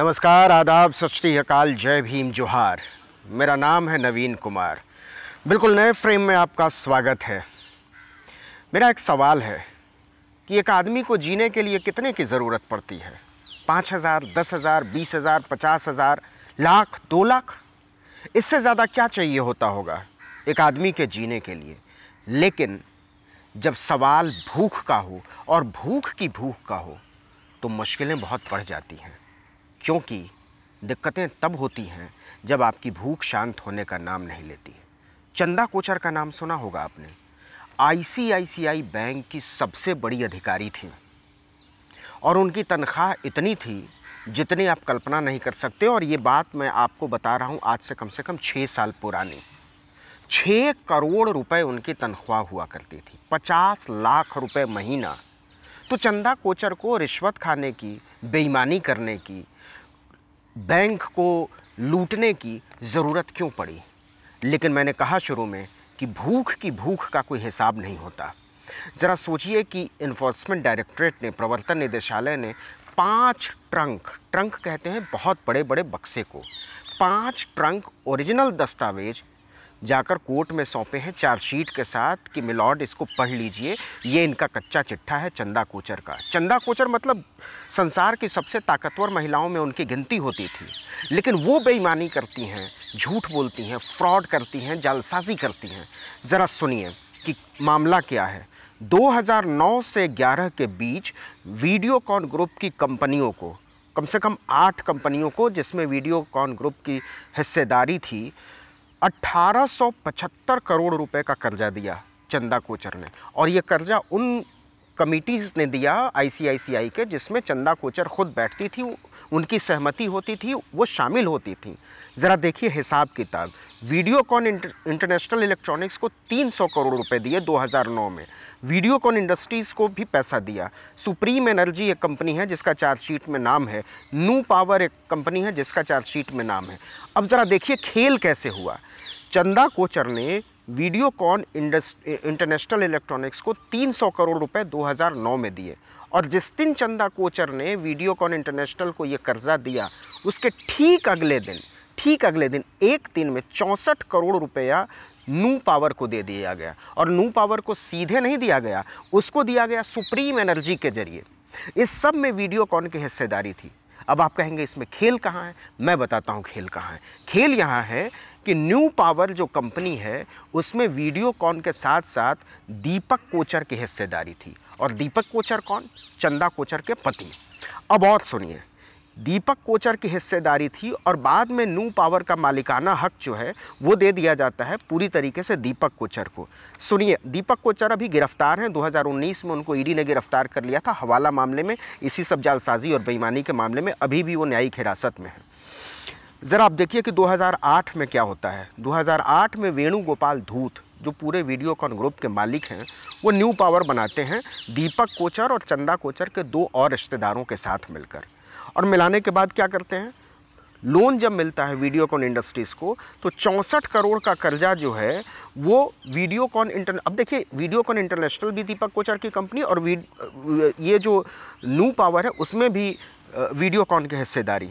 नमस्कार आदाब सत अकाल जय भीम जोहार मेरा नाम है नवीन कुमार बिल्कुल नए फ्रेम में आपका स्वागत है मेरा एक सवाल है कि एक आदमी को जीने के लिए कितने की ज़रूरत पड़ती है पाँच हज़ार दस हज़ार बीस हज़ार पचास हज़ार लाख दो लाख इससे ज़्यादा क्या चाहिए होता होगा एक आदमी के जीने के लिए लेकिन जब सवाल भूख का हो और भूख की भूख का हो तो मुश्किलें बहुत बढ़ जाती हैं क्योंकि दिक्कतें तब होती हैं जब आपकी भूख शांत होने का नाम नहीं लेती चंदा कोचर का नाम सुना होगा आपने आईसीआईसीआई बैंक की सबसे बड़ी अधिकारी थी और उनकी तनख्वाह इतनी थी जितनी आप कल्पना नहीं कर सकते और ये बात मैं आपको बता रहा हूँ आज से कम से कम छः साल पुरानी छः करोड़ रुपए उनकी तनख्वाह हुआ करती थी पचास लाख रुपए महीना तो चंदा कोचर को रिश्वत खाने की बेईमानी करने की बैंक को लूटने की ज़रूरत क्यों पड़ी लेकिन मैंने कहा शुरू में कि भूख की भूख का कोई हिसाब नहीं होता ज़रा सोचिए कि इन्फोर्समेंट डायरेक्टरेट ने प्रवर्तन निदेशालय ने पाँच ट्रंक ट्रंक कहते हैं बहुत बड़े बड़े बक्से को पाँच ट्रंक ओरिजिनल दस्तावेज जाकर कोर्ट में सौंपे हैं चार्जशीट के साथ कि मिलॉर्ड इसको पढ़ लीजिए ये इनका कच्चा चिट्ठा है चंदा कोचर का चंदा कोचर मतलब संसार की सबसे ताकतवर महिलाओं में उनकी गिनती होती थी लेकिन वो बेईमानी करती हैं झूठ बोलती हैं फ्रॉड करती हैं जालसाजी करती हैं ज़रा सुनिए कि मामला क्या है 2009 से 11 के बीच वीडियोकॉन ग्रुप की कंपनियों को कम से कम आठ कंपनियों को जिसमें वीडियोकॉन ग्रुप की हिस्सेदारी थी 1875 करोड़ रुपए का कर्जा दिया चंदा कोचर ने और ये कर्जा उन कमिटीज़ ने दिया आईसीआईसीआई के जिसमें चंदा कोचर खुद बैठती थी उनकी सहमति होती थी वो शामिल होती थी ज़रा देखिए हिसाब किताब वीडियो कॉन इंटरनेशनल इलेक्ट्रॉनिक्स को 300 करोड़ रुपए दिए 2009 में कॉन इंडस्ट्रीज़ को भी पैसा दिया सुप्रीम एनर्जी एक कंपनी है जिसका चार्जशीट में नाम है न्यू पावर एक कंपनी है जिसका चार्जशीट में नाम है अब ज़रा देखिए खेल कैसे हुआ चंदा कोचर ने वीडियो कॉन इंटरनेशनल इलेक्ट्रॉनिक्स को 300 करोड़ रुपए 2009 में दिए और जिस दिन चंदा कोचर ने कॉन इंटरनेशनल को ये कर्ज़ा दिया उसके ठीक अगले दिन ठीक अगले दिन एक दिन में चौंसठ करोड़ रुपया नू पावर को दे दिया गया और नू पावर को सीधे नहीं दिया गया उसको दिया गया सुप्रीम एनर्जी के जरिए इस सब में वीडियो कॉन की हिस्सेदारी थी अब आप कहेंगे इसमें खेल कहाँ है मैं बताता हूँ खेल कहाँ है खेल यहाँ है कि न्यू पावर जो कंपनी है उसमें वीडियो कॉन के साथ साथ दीपक कोचर की हिस्सेदारी थी और दीपक कोचर कौन चंदा कोचर के पति अब और सुनिए दीपक कोचर की हिस्सेदारी थी और बाद में न्यू पावर का मालिकाना हक जो है वो दे दिया जाता है पूरी तरीके से दीपक कोचर को सुनिए दीपक कोचर अभी गिरफ्तार हैं 2019 में उनको ईडी ने गिरफ्तार कर लिया था हवाला मामले में इसी सब जालसाजी और बेईमानी के मामले में अभी भी वो न्यायिक हिरासत में है ज़रा आप देखिए कि 2008 में क्या होता है 2008 में वेणुगोपाल धूत जो पूरे वीडियो कॉन ग्रुप के मालिक हैं वो न्यू पावर बनाते हैं दीपक कोचर और चंदा कोचर के दो और रिश्तेदारों के साथ मिलकर और मिलाने के बाद क्या करते हैं लोन जब मिलता है वीडियोकॉन इंडस्ट्रीज़ को तो चौंसठ करोड़ का कर्जा जो है वो वीडियोकॉन इंटर अब देखिए वीडियोकॉन इंटरनेशनल भी दीपक कोचर की कंपनी और ये जो न्यू पावर है उसमें भी वीडियोकॉन की हिस्सेदारी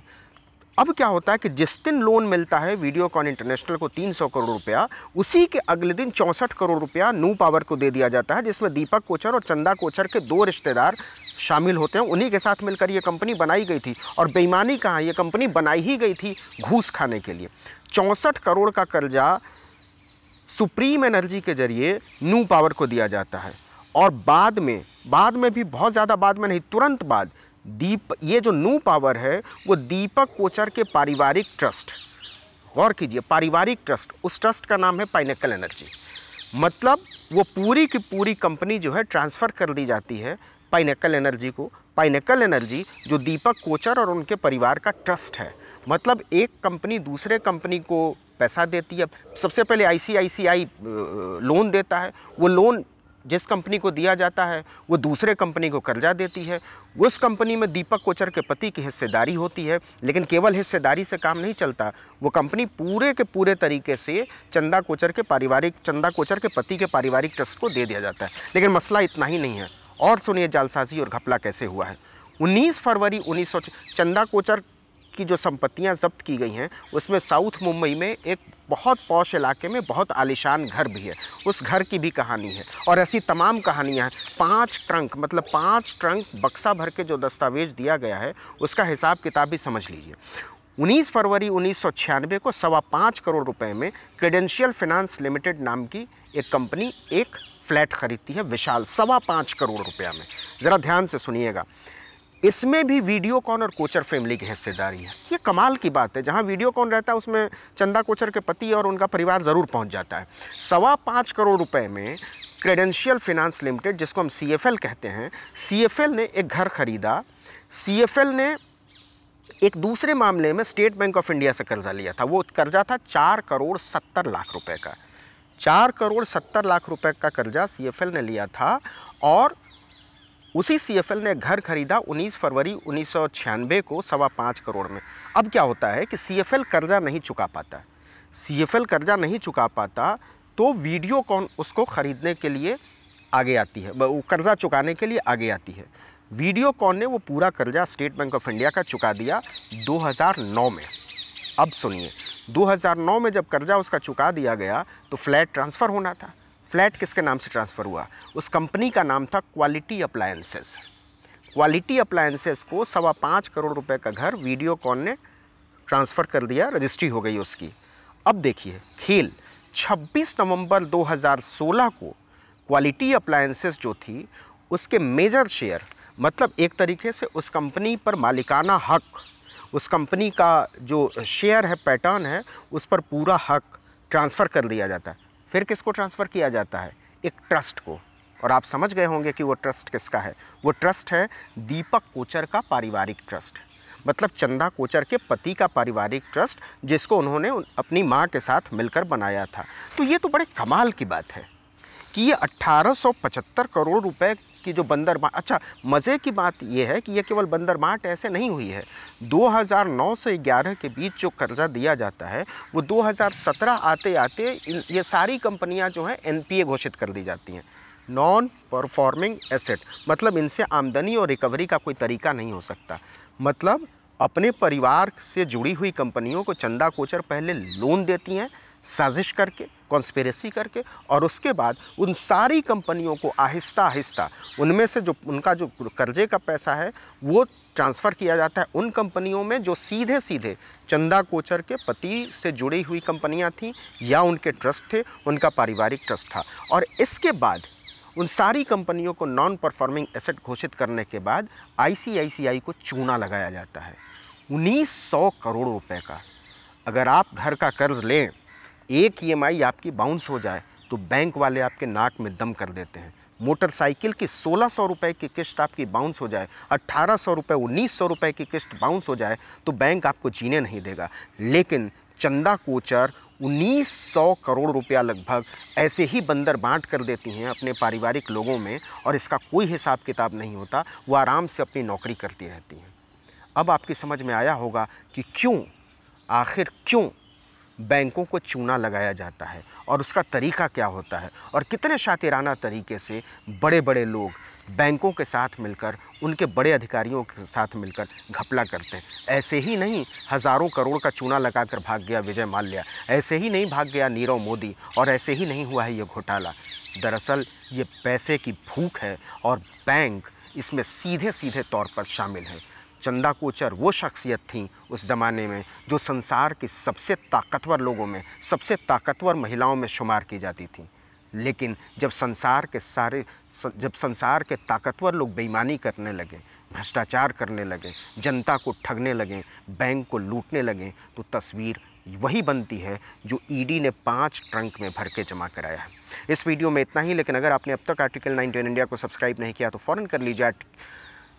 अब क्या होता है कि जिस दिन लोन मिलता है वीडियोकॉन इंटरनेशनल को 300 करोड़ रुपया उसी के अगले दिन चौंसठ करोड़ रुपया न्यू पावर को दे दिया जाता है जिसमें दीपक कोचर और चंदा कोचर के दो रिश्तेदार शामिल होते हैं उन्हीं के साथ मिलकर ये कंपनी बनाई गई थी और बेईमानी कहाँ ये कंपनी बनाई ही गई थी घूस खाने के लिए चौंसठ करोड़ का कर्जा सुप्रीम एनर्जी के जरिए न्यू पावर को दिया जाता है और बाद में बाद में भी बहुत ज़्यादा बाद में नहीं तुरंत बाद दीप ये जो न्यू पावर है वो दीपक कोचर के पारिवारिक ट्रस्ट गौर कीजिए पारिवारिक ट्रस्ट उस ट्रस्ट का नाम है पाइनेकल एनर्जी मतलब वो पूरी की पूरी कंपनी जो है ट्रांसफ़र कर दी जाती है पाइनकल एनर्जी को पाइनकल एनर्जी जो दीपक कोचर और उनके परिवार का ट्रस्ट है मतलब एक कंपनी दूसरे कंपनी को पैसा देती है सबसे पहले आईसीआईसीआई लोन देता है वो लोन जिस कंपनी को दिया जाता है वो दूसरे कंपनी को कर्जा देती है उस कंपनी में दीपक कोचर के पति की हिस्सेदारी होती है लेकिन केवल हिस्सेदारी से काम नहीं चलता वो कंपनी पूरे के पूरे तरीके से चंदा कोचर के पारिवारिक चंदा कोचर के पति के पारिवारिक ट्रस्ट को दे दिया जाता है लेकिन मसला इतना ही नहीं है और सुनिए जालसाजी और घपला कैसे हुआ है 19 फरवरी उन्नीस चंदा कोचर की जो संपत्तियां जब्त की गई हैं उसमें साउथ मुंबई में एक बहुत पौश इलाके में बहुत आलिशान घर भी है उस घर की भी कहानी है और ऐसी तमाम कहानियां हैं पाँच ट्रंक मतलब पाँच ट्रंक बक्सा भर के जो दस्तावेज दिया गया है उसका हिसाब किताब भी समझ लीजिए 19 फरवरी उन्नीस को सवा पाँच करोड़ रुपए में क्रेडेंशियल फिनांस लिमिटेड नाम की एक कंपनी एक फ्लैट खरीदती है विशाल सवा पाँच करोड़ रुपया में ज़रा ध्यान से सुनिएगा इसमें भी वीडियो कॉन और कोचर फैमिली की हिस्सेदारी है ये कमाल की बात है जहाँ कॉन रहता है उसमें चंदा कोचर के पति और उनका परिवार ज़रूर पहुँच जाता है सवा पाँच करोड़ रुपए में क्रेडेंशियल फिनांस लिमिटेड जिसको हम सी कहते हैं सी ने एक घर ख़रीदा सी ने एक दूसरे मामले में स्टेट बैंक ऑफ इंडिया से कर्जा लिया था वो कर्जा था चार करोड़ सत्तर लाख रुपए का चार करोड़ सत्तर लाख रुपए का कर्जा सीएफएल ने लिया था और उसी सीएफएल ने घर खरीदा 19 फरवरी उन्नीस को सवा पाँच करोड़ में अब क्या होता है कि सीएफएल कर्जा नहीं चुका पाता सीएफएल कर्जा नहीं चुका पाता तो वीडियो कौन उसको ख़रीदने के लिए आगे आती है वो कर्ज़ा चुकाने के लिए आगे आती है वीडियो कॉन ने वो पूरा कर्जा स्टेट बैंक ऑफ इंडिया का चुका दिया 2009 में अब सुनिए 2009 में जब कर्जा उसका चुका दिया गया तो फ्लैट ट्रांसफ़र होना था फ्लैट किसके नाम से ट्रांसफ़र हुआ उस कंपनी का नाम था क्वालिटी अप्लायंसेस क्वालिटी अप्लायंसेस को सवा पाँच करोड़ रुपए का घर वीडियोकॉन ने ट्रांसफ़र कर दिया रजिस्ट्री हो गई उसकी अब देखिए खेल 26 नवंबर 2016 को क्वालिटी अप्लायंसेस जो थी उसके मेजर शेयर मतलब एक तरीके से उस कंपनी पर मालिकाना हक उस कंपनी का जो शेयर है पैटर्न है उस पर पूरा हक ट्रांसफ़र कर दिया जाता है फिर किसको ट्रांसफ़र किया जाता है एक ट्रस्ट को और आप समझ गए होंगे कि वो ट्रस्ट किसका है वो ट्रस्ट है दीपक कोचर का पारिवारिक ट्रस्ट मतलब चंदा कोचर के पति का पारिवारिक ट्रस्ट जिसको उन्होंने अपनी माँ के साथ मिलकर बनाया था तो ये तो बड़े कमाल की बात है कि ये 1875 करोड़ रुपए की जो बंदर बाट अच्छा मज़े की बात यह है कि यह केवल बंदर बाट ऐसे नहीं हुई है 2009 से 11 के बीच जो कर्जा दिया जाता है वो 2017 आते आते ये सारी कंपनियां जो हैं एनपीए घोषित कर दी जाती हैं नॉन परफॉर्मिंग एसेट मतलब इनसे आमदनी और रिकवरी का कोई तरीका नहीं हो सकता मतलब अपने परिवार से जुड़ी हुई कंपनियों को चंदा कोचर पहले लोन देती हैं साजिश करके कॉन्स्पेरेसी करके और उसके बाद उन सारी कंपनियों को आहिस्ता आहिस्ता उनमें से जो उनका जो कर्जे का पैसा है वो ट्रांसफ़र किया जाता है उन कंपनियों में जो सीधे सीधे चंदा कोचर के पति से जुड़ी हुई कंपनियां थीं या उनके ट्रस्ट थे उनका पारिवारिक ट्रस्ट था और इसके बाद उन सारी कंपनियों को नॉन परफॉर्मिंग एसेट घोषित करने के बाद आईसीआईसीआई को चूना लगाया जाता है उन्नीस सौ करोड़ रुपए का अगर आप घर का कर्ज लें एक ई e आपकी बाउंस हो जाए तो बैंक वाले आपके नाक में दम कर देते हैं मोटरसाइकिल की सोलह सौ रुपये की किस्त आपकी बाउंस हो जाए अट्ठारह सौ रुपये उन्नीस सौ रुपये की किस्त बाउंस हो जाए तो बैंक आपको जीने नहीं देगा लेकिन चंदा कोचर 1900 करोड़ रुपया लगभग ऐसे ही बंदर बांट कर देती हैं अपने पारिवारिक लोगों में और इसका कोई हिसाब किताब नहीं होता वो आराम से अपनी नौकरी करती रहती हैं अब आपकी समझ में आया होगा कि क्यों आखिर क्यों बैंकों को चूना लगाया जाता है और उसका तरीका क्या होता है और कितने शातिराना तरीके से बड़े बड़े लोग बैंकों के साथ मिलकर उनके बड़े अधिकारियों के साथ मिलकर घपला करते हैं ऐसे ही नहीं हज़ारों करोड़ का चूना लगाकर भाग गया विजय माल्या ऐसे ही नहीं भाग गया नीरव मोदी और ऐसे ही नहीं हुआ है ये घोटाला दरअसल ये पैसे की भूख है और बैंक इसमें सीधे सीधे तौर पर शामिल है चंदा कोचर वो शख्सियत थी उस ज़माने में जो संसार के सबसे ताकतवर लोगों में सबसे ताकतवर महिलाओं में शुमार की जाती थी लेकिन जब संसार के सारे जब संसार के ताकतवर लोग बेईमानी करने लगे भ्रष्टाचार करने लगे जनता को ठगने लगे बैंक को लूटने लगे तो तस्वीर वही बनती है जो ईडी e ने पाँच ट्रंक में भर के जमा कराया है इस वीडियो में इतना ही लेकिन अगर आपने अब तक आर्टिकल 19 इंडिया को सब्सक्राइब नहीं किया तो फ़ौरन कर लीजिए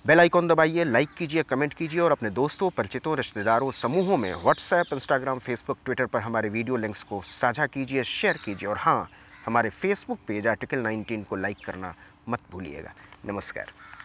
बेल आइकॉन दबाइए लाइक कीजिए कमेंट कीजिए और अपने दोस्तों परिचितों रिश्तेदारों समूहों में व्हाट्सएप इंस्टाग्राम फेसबुक ट्विटर पर हमारे वीडियो लिंक्स को साझा कीजिए शेयर कीजिए और हाँ हमारे फेसबुक पेज आर्टिकल 19 को लाइक करना मत भूलिएगा नमस्कार